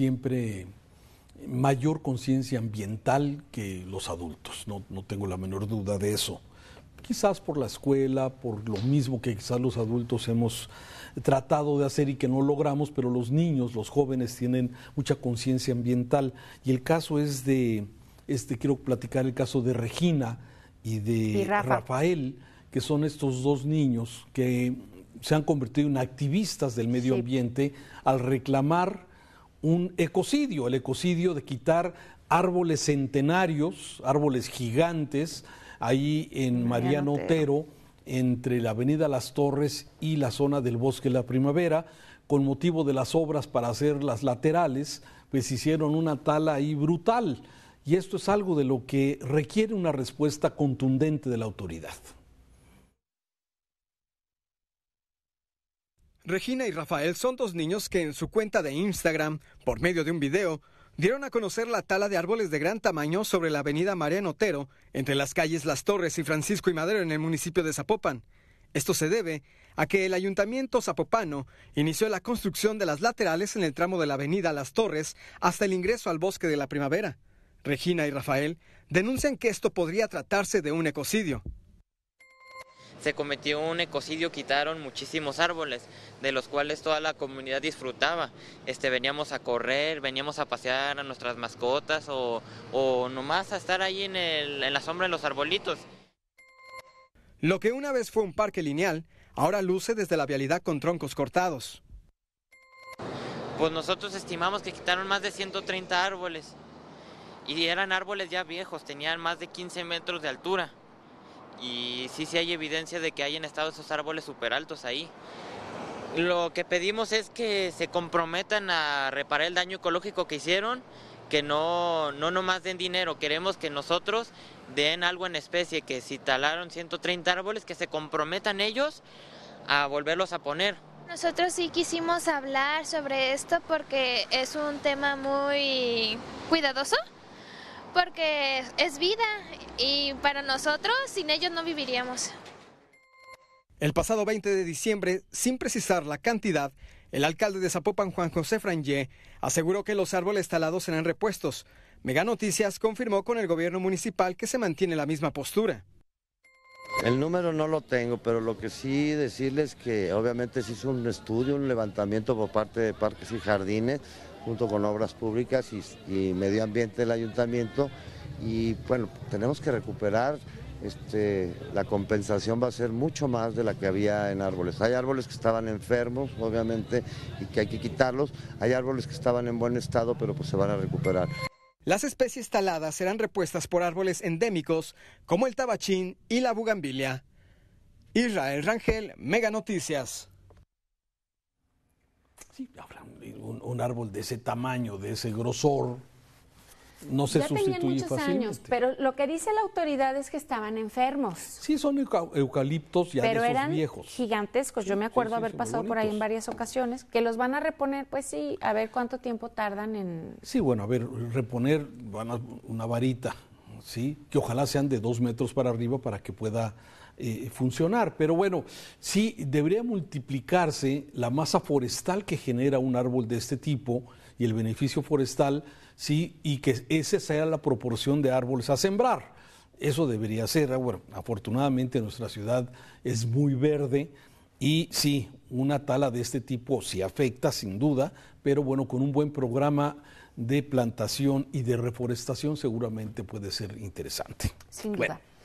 siempre mayor conciencia ambiental que los adultos, no, no, tengo la menor duda de eso. Quizás por la escuela, por lo mismo que quizás los adultos hemos tratado de hacer y que no logramos, pero los niños, los jóvenes tienen mucha conciencia ambiental. Y el caso es de, este quiero platicar el caso de Regina y de Rafael, que son estos dos niños que se han convertido en activistas del medio ambiente al reclamar un ecocidio, el ecocidio de quitar árboles centenarios, árboles gigantes, ahí en Mariano, Otero, entre la Avenida Las Torres y la zona del Bosque de la Primavera, con motivo de las obras para hacer las laterales, pues hicieron una tala ahí brutal. Y esto es algo de lo que requiere una respuesta contundente de la autoridad. Regina y Rafael son dos niños que en su cuenta de Instagram, por medio de un video, dieron a conocer la tala de árboles de gran tamaño sobre la avenida Mariano Otero, entre las calles Las Torres y Francisco y Madero en el municipio de Zapopan. Esto se debe a que el ayuntamiento zapopano inició la construcción de las laterales en el tramo de la avenida Las Torres hasta el ingreso al bosque de la primavera. Regina y Rafael denuncian que esto podría tratarse de un ecocidio se cometió un ecocidio, quitaron muchísimos árboles, de los cuales toda la comunidad disfrutaba. Este, veníamos a correr, veníamos a pasear a nuestras mascotas o, nomás a estar ahí en, el, en la sombra de los arbolitos. Lo que una vez fue un parque lineal, ahora luce desde la vialidad con troncos cortados. Pues nosotros estimamos que quitaron más de 130 árboles y eran árboles ya viejos, tenían más de 15 metros de altura y sí, sí hay evidencia de que hayan estado esos árboles súper altos ahí. Lo que pedimos es que se comprometan a reparar el daño ecológico que hicieron, que no, no nomás den dinero, queremos que nosotros den algo en especie, que si talaron 130 árboles, que se comprometan ellos a volverlos a poner. Nosotros sí quisimos hablar sobre esto porque es un tema muy cuidadoso porque es vida y para nosotros sin ellos no viviríamos. El pasado 20 de diciembre, sin precisar la cantidad, el alcalde de Zapopan, Juan José Frangé, aseguró que los árboles talados serán repuestos. Mega Noticias confirmó con el gobierno municipal que se mantiene la misma postura. El número no lo tengo, pero lo que sí decirles que obviamente se hizo un estudio, un levantamiento por parte de Parques y Jardines, junto con Obras Públicas y, Medio Ambiente del Ayuntamiento. Y bueno, tenemos que recuperar, este, la compensación va a ser mucho más de la que había en árboles. Hay árboles que estaban enfermos, obviamente, y que hay que quitarlos. Hay árboles que estaban en buen estado, pero pues se van a recuperar. Las especies taladas serán repuestas por árboles endémicos como el tabachín y la bugambilia. Israel Rangel, Mega Noticias. Sí, un, un árbol de ese tamaño, de ese grosor, no se ya tenían muchos años, pero lo que dice la autoridad es que estaban enfermos. Sí, son eucaliptos ya pero eran gigantescos. Yo me acuerdo haber pasado por ahí en varias ocasiones que los van a reponer, pues sí, a ver cuánto tiempo tardan en. Sí, bueno, a ver, reponer van a una varita ¿sí? que ojalá sean de dos metros para arriba para que pueda eh, funcionar. Pero bueno, sí debería multiplicarse la masa forestal que genera un árbol de este tipo y el beneficio forestal, sí, y que esa sea la proporción de árboles a sembrar. Eso debería ser. Bueno, afortunadamente nuestra ciudad es muy verde y sí, una tala de este tipo sí afecta, sin duda, pero bueno, con un buen programa de plantación y de reforestación seguramente puede ser interesante. Sin duda.